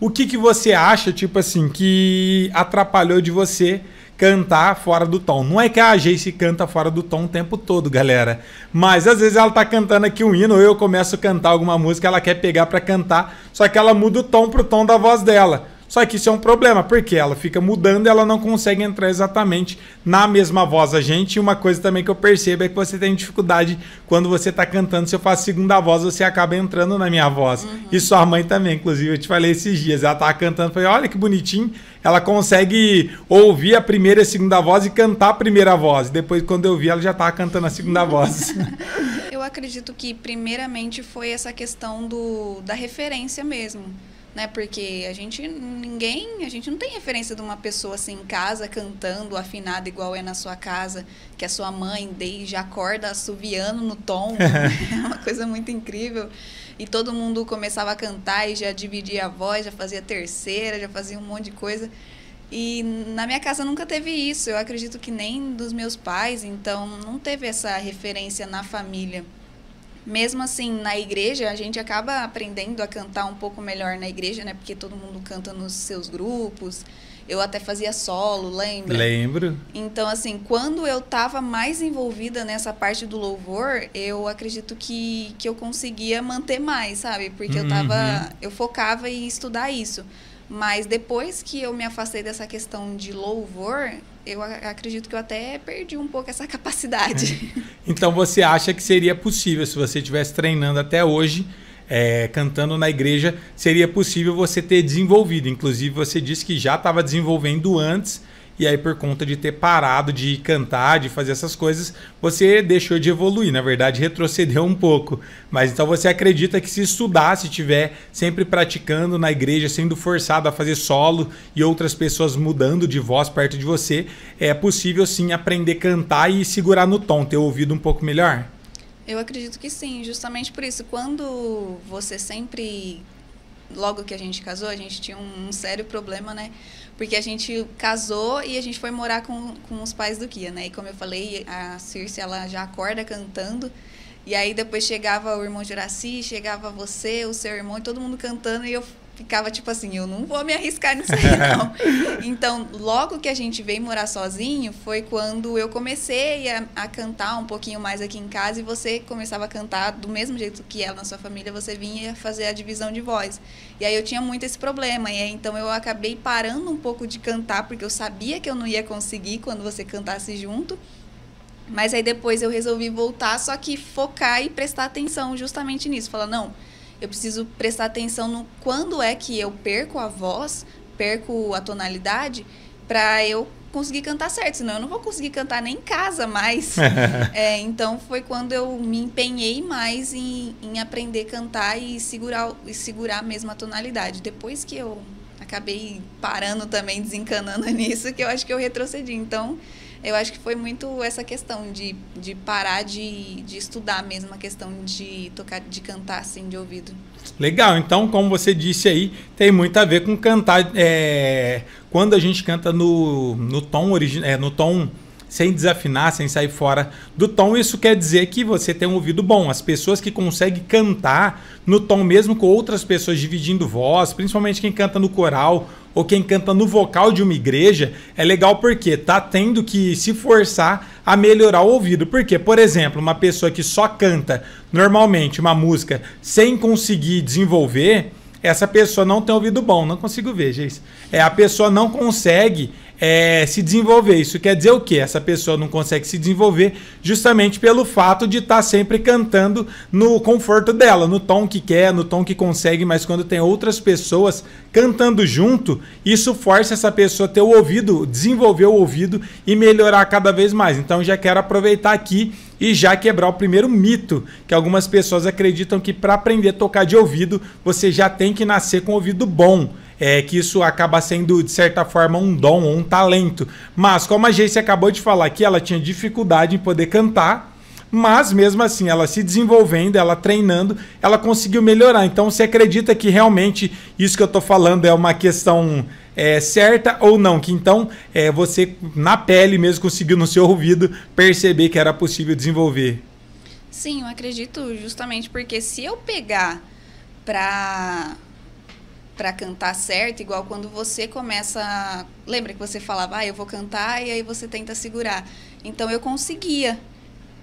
O que, que você acha, tipo assim, que atrapalhou de você cantar fora do tom? Não é que a Jace canta fora do tom o tempo todo, galera. Mas às vezes ela tá cantando aqui um hino, ou eu começo a cantar alguma música, ela quer pegar para cantar, só que ela muda o tom pro tom da voz dela. Só que isso é um problema, porque ela fica mudando e ela não consegue entrar exatamente na mesma voz a gente. E uma coisa também que eu percebo é que você tem dificuldade quando você está cantando. Se eu faço segunda voz, você acaba entrando na minha voz. Uhum. E sua mãe também, inclusive, eu te falei esses dias. Ela estava cantando, falei, olha que bonitinho. Ela consegue ouvir a primeira e a segunda voz e cantar a primeira voz. Depois, quando eu vi, ela já estava cantando a segunda voz. eu acredito que, primeiramente, foi essa questão do, da referência mesmo né? Porque a gente ninguém, a gente não tem referência de uma pessoa assim em casa cantando afinada igual é na sua casa, que a sua mãe desde acorda assoviando no tom, é uma coisa muito incrível. E todo mundo começava a cantar e já dividia a voz, já fazia terceira, já fazia um monte de coisa. E na minha casa nunca teve isso, eu acredito que nem dos meus pais, então não teve essa referência na família mesmo assim, na igreja, a gente acaba aprendendo a cantar um pouco melhor na igreja, né? Porque todo mundo canta nos seus grupos. Eu até fazia solo, lembra? Lembro. Então, assim, quando eu estava mais envolvida nessa parte do louvor, eu acredito que, que eu conseguia manter mais, sabe? Porque uhum. eu tava. Uhum. Eu focava em estudar isso. Mas depois que eu me afastei dessa questão de louvor, eu acredito que eu até perdi um pouco essa capacidade. É. Então você acha que seria possível, se você estivesse treinando até hoje, é, cantando na igreja, seria possível você ter desenvolvido. Inclusive, você disse que já estava desenvolvendo antes e aí por conta de ter parado de cantar, de fazer essas coisas, você deixou de evoluir, na verdade retrocedeu um pouco. Mas então você acredita que se estudar, se tiver sempre praticando na igreja, sendo forçado a fazer solo e outras pessoas mudando de voz perto de você, é possível sim aprender a cantar e segurar no tom, ter ouvido um pouco melhor? Eu acredito que sim, justamente por isso. Quando você sempre logo que a gente casou, a gente tinha um, sério problema, né? Porque a gente casou e a gente foi morar com, com os pais do Kia, né? E como eu falei, a Circe, ela já acorda cantando. E aí depois chegava o irmão Juraci, chegava você, o seu irmão, e todo mundo cantando. E eu ficava tipo assim, eu não vou me arriscar nisso aí, não. então, logo que a gente veio morar sozinho, foi quando eu comecei a, a, cantar um pouquinho mais aqui em casa e você começava a cantar do mesmo jeito que ela na sua família, você vinha fazer a divisão de voz. E aí eu tinha muito esse problema, e aí, então eu acabei parando um pouco de cantar, porque eu sabia que eu não ia conseguir quando você cantasse junto. Mas aí depois eu resolvi voltar, só que focar e prestar atenção justamente nisso. Falar, não, eu preciso prestar atenção no quando é que eu perco a voz, perco a tonalidade, para eu conseguir cantar certo, senão eu não vou conseguir cantar nem em casa mais. é, então foi quando eu me empenhei mais em, em aprender a cantar e segurar, e segurar mesmo a tonalidade. Depois que eu acabei parando também, desencanando nisso, que eu acho que eu retrocedi. Então eu acho que foi muito essa questão de, de parar de, de estudar mesmo, a questão de tocar, de cantar assim de ouvido. Legal, então, como você disse aí, tem muito a ver com cantar. É, quando a gente canta no, no tom original. É, eh, no tom sem desafinar, sem sair fora do tom. Isso quer dizer que você tem um ouvido bom. As pessoas que conseguem cantar no tom mesmo com outras pessoas dividindo voz, principalmente quem canta no coral ou quem canta no vocal de uma igreja, é legal porque tá tendo que se forçar a melhorar o ouvido. Porque, por exemplo, uma pessoa que só canta normalmente uma música sem conseguir desenvolver, essa pessoa não tem ouvido bom, não consigo ver, gente. É, a pessoa não consegue é, se desenvolver. Isso quer dizer o quê? Essa pessoa não consegue se desenvolver justamente pelo fato de estar tá sempre cantando no conforto dela, no tom que quer, no tom que consegue, mas quando tem outras pessoas cantando junto, isso força essa pessoa a ter o ouvido, desenvolver o ouvido e melhorar cada vez mais. Então já quero aproveitar aqui e já quebrar o primeiro mito que algumas pessoas acreditam que para aprender a tocar de ouvido você já tem que nascer com ouvido bom. É que isso acaba sendo, de certa forma, um dom, um talento. Mas, como a Jace acabou de falar que ela tinha dificuldade em poder cantar, mas mesmo assim, ela se desenvolvendo, ela treinando, ela conseguiu melhorar. Então, você acredita que realmente isso que eu estou falando é uma questão é, certa ou não? Que então é, você, na pele mesmo, conseguiu no seu ouvido perceber que era possível desenvolver? Sim, eu acredito justamente porque se eu pegar para para cantar certo, igual quando você começa, lembra que você falava, ah, eu vou cantar e aí você tenta segurar. Então eu conseguia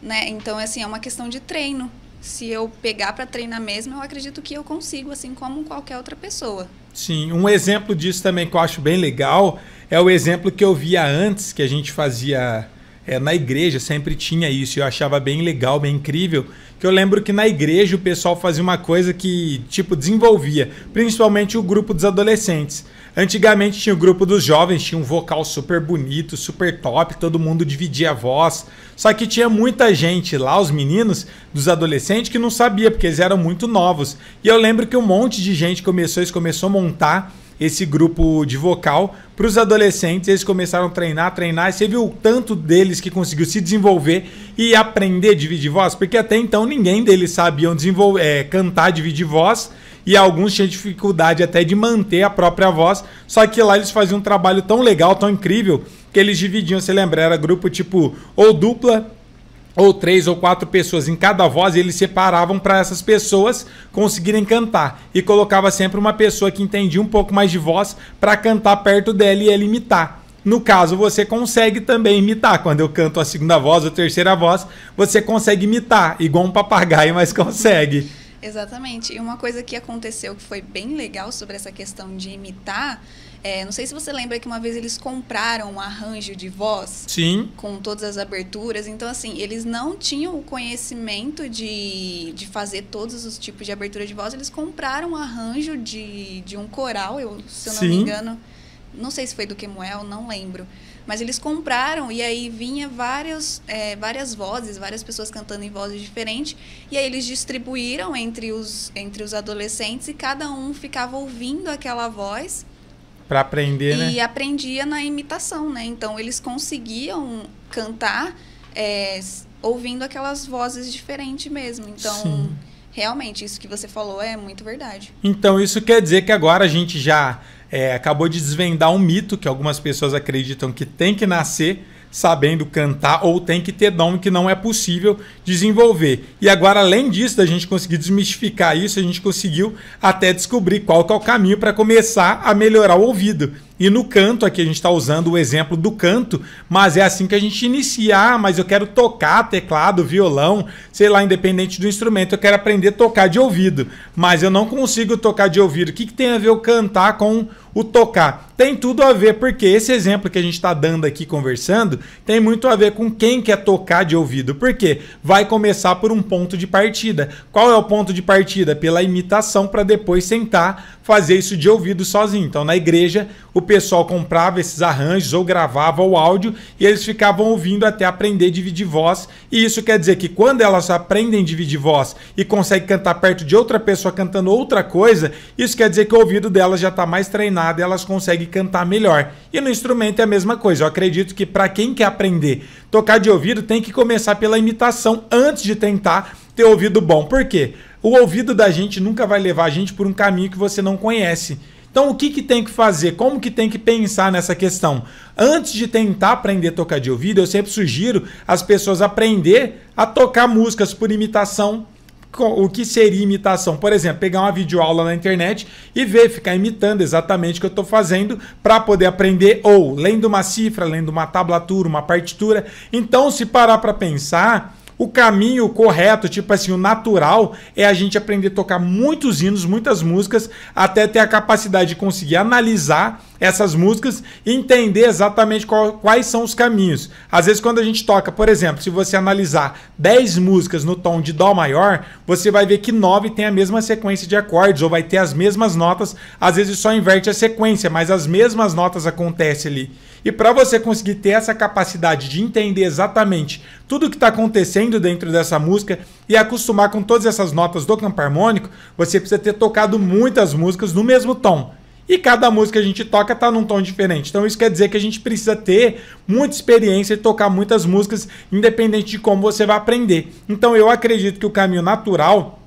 né? Então, assim, é uma questão de treino. Se eu pegar para treinar mesmo, eu acredito que eu consigo, assim como qualquer outra pessoa. Sim, um exemplo disso também que eu acho bem legal é o exemplo que eu via antes, que a gente fazia é, na igreja sempre tinha isso. Eu achava bem legal, bem incrível. Que eu lembro que na igreja o pessoal fazia uma coisa que, tipo, desenvolvia, principalmente o grupo dos adolescentes. Antigamente tinha o grupo dos jovens, tinha um vocal super bonito, super top, todo mundo dividia a voz. Só que tinha muita gente lá, os meninos dos adolescentes, que não sabia, porque eles eram muito novos. E eu lembro que um monte de gente começou, eles começou a montar esse grupo de vocal para os adolescentes. Eles começaram a treinar, treinar, e você viu o tanto deles que conseguiu se desenvolver e aprender a dividir voz, porque até então ninguém deles sabia desenvolver, eh, é, cantar, dividir voz. E alguns tinham dificuldade até de manter a própria voz. Só que lá eles faziam um trabalho tão legal, tão incrível, que eles dividiam, você lembra? Era grupo tipo ou dupla ou três ou quatro pessoas em cada voz, eles separavam para essas pessoas conseguirem cantar e colocava sempre uma pessoa que entendia um pouco mais de voz para cantar perto dela e ela imitar. No caso, você consegue também imitar. Quando eu canto a segunda voz ou terceira voz, você consegue imitar, igual um papagaio, mas consegue. Exatamente. E uma coisa que aconteceu que foi bem legal sobre essa questão de imitar é, não sei se você lembra que uma vez eles compraram um arranjo de voz. Sim. Com todas as aberturas. Então, assim, eles não tinham o conhecimento de, de fazer todos os tipos de abertura de voz. Eles compraram um arranjo de, de um coral, eu, se eu não Sim. me engano. Não sei se foi do Quemuel, não lembro. Mas eles compraram e aí vinha várias, é, várias vozes, várias pessoas cantando em vozes diferentes. E aí eles distribuíram entre os, entre os adolescentes e cada um ficava ouvindo aquela voz para aprender, né? E aprendia na imitação, né? Então eles conseguiam cantar é, ouvindo aquelas vozes diferentes mesmo. Então, Sim. realmente, isso que você falou é muito verdade. Então, isso quer dizer que agora a gente já é, acabou de desvendar um mito que algumas pessoas acreditam que tem que nascer sabendo cantar ou tem que ter dom que não é possível desenvolver. E agora, além disso, da gente conseguir desmistificar isso, a gente conseguiu até descobrir qual é o caminho para começar a melhorar o ouvido. E no canto, aqui a gente está usando o exemplo do canto, mas é assim que a gente inicia. Ah, mas eu quero tocar teclado, violão, sei lá, independente do instrumento, eu quero aprender a tocar de ouvido, mas eu não consigo tocar de ouvido. O que, que tem a ver o cantar com o tocar? Tem tudo a ver, porque esse exemplo que a gente está dando aqui conversando tem muito a ver com quem quer tocar de ouvido, porque vai vai começar por um ponto de partida. Qual é o ponto de partida? Pela imitação para depois sentar fazer isso de ouvido sozinho. Então na igreja o pessoal comprava esses arranjos ou gravava o áudio e eles ficavam ouvindo até aprender a dividir voz. E isso quer dizer que quando elas aprendem a dividir voz e conseguem cantar perto de outra pessoa cantando outra coisa, isso quer dizer que o ouvido delas já está mais treinado e elas conseguem cantar melhor. E no instrumento é a mesma coisa. Eu acredito que para quem quer aprender tocar de ouvido tem que começar pela imitação antes de tentar ter ouvido bom. Por quê? O ouvido da gente nunca vai levar a gente por um caminho que você não conhece. Então, o que, que tem que fazer? Como que tem que pensar nessa questão? Antes de tentar aprender a tocar de ouvido, eu sempre sugiro as pessoas aprender a tocar músicas por imitação. O que seria imitação? Por exemplo, pegar uma videoaula na internet e ver, ficar imitando exatamente o que eu estou fazendo para poder aprender, ou lendo uma cifra, lendo uma tablatura, uma partitura. Então, se parar para pensar, o caminho correto, tipo assim, o natural, é a gente aprender a tocar muitos hinos, muitas músicas, até ter a capacidade de conseguir analisar essas músicas e entender exatamente qual, quais são os caminhos. Às vezes, quando a gente toca, por exemplo, se você analisar 10 músicas no tom de Dó maior, você vai ver que 9 tem a mesma sequência de acordes ou vai ter as mesmas notas. Às vezes, só inverte a sequência, mas as mesmas notas acontecem ali. E para você conseguir ter essa capacidade de entender exatamente tudo o que está acontecendo dentro dessa música e acostumar com todas essas notas do campo harmônico, você precisa ter tocado muitas músicas no mesmo tom e cada música que a gente toca está num tom diferente. Então isso quer dizer que a gente precisa ter muita experiência e tocar muitas músicas, independente de como você vai aprender. Então eu acredito que o caminho natural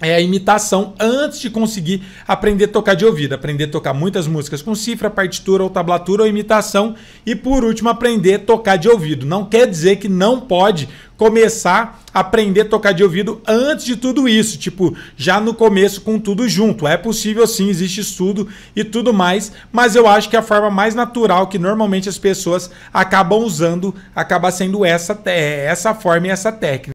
é a imitação antes de conseguir aprender a tocar de ouvido, aprender a tocar muitas músicas com cifra, partitura ou tablatura ou imitação e por último aprender a tocar de ouvido. Não quer dizer que não pode começar a aprender a tocar de ouvido antes de tudo isso, tipo, já no começo com tudo junto. É possível sim, existe estudo e tudo mais, mas eu acho que a forma mais natural que normalmente as pessoas acabam usando acaba sendo essa, essa forma e essa técnica.